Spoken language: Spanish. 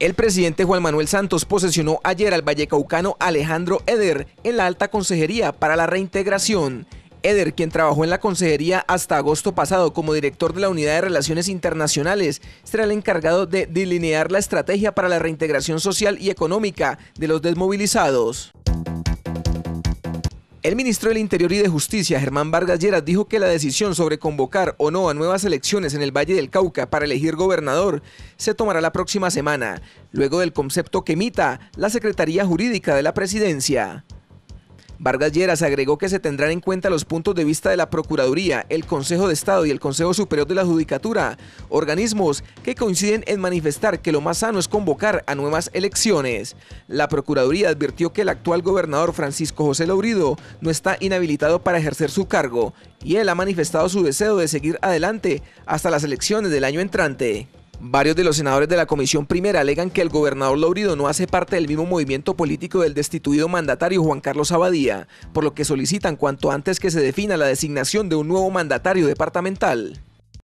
El presidente Juan Manuel Santos posesionó ayer al vallecaucano Alejandro Eder en la alta consejería para la reintegración. Eder, quien trabajó en la consejería hasta agosto pasado como director de la Unidad de Relaciones Internacionales, será el encargado de delinear la estrategia para la reintegración social y económica de los desmovilizados. El ministro del Interior y de Justicia, Germán Vargas Lleras, dijo que la decisión sobre convocar o no a nuevas elecciones en el Valle del Cauca para elegir gobernador se tomará la próxima semana, luego del concepto que emita la Secretaría Jurídica de la Presidencia. Vargas Lleras agregó que se tendrán en cuenta los puntos de vista de la Procuraduría, el Consejo de Estado y el Consejo Superior de la Judicatura, organismos que coinciden en manifestar que lo más sano es convocar a nuevas elecciones. La Procuraduría advirtió que el actual gobernador Francisco José Lobrido no está inhabilitado para ejercer su cargo y él ha manifestado su deseo de seguir adelante hasta las elecciones del año entrante. Varios de los senadores de la Comisión Primera alegan que el gobernador Laurido no hace parte del mismo movimiento político del destituido mandatario Juan Carlos Abadía, por lo que solicitan cuanto antes que se defina la designación de un nuevo mandatario departamental.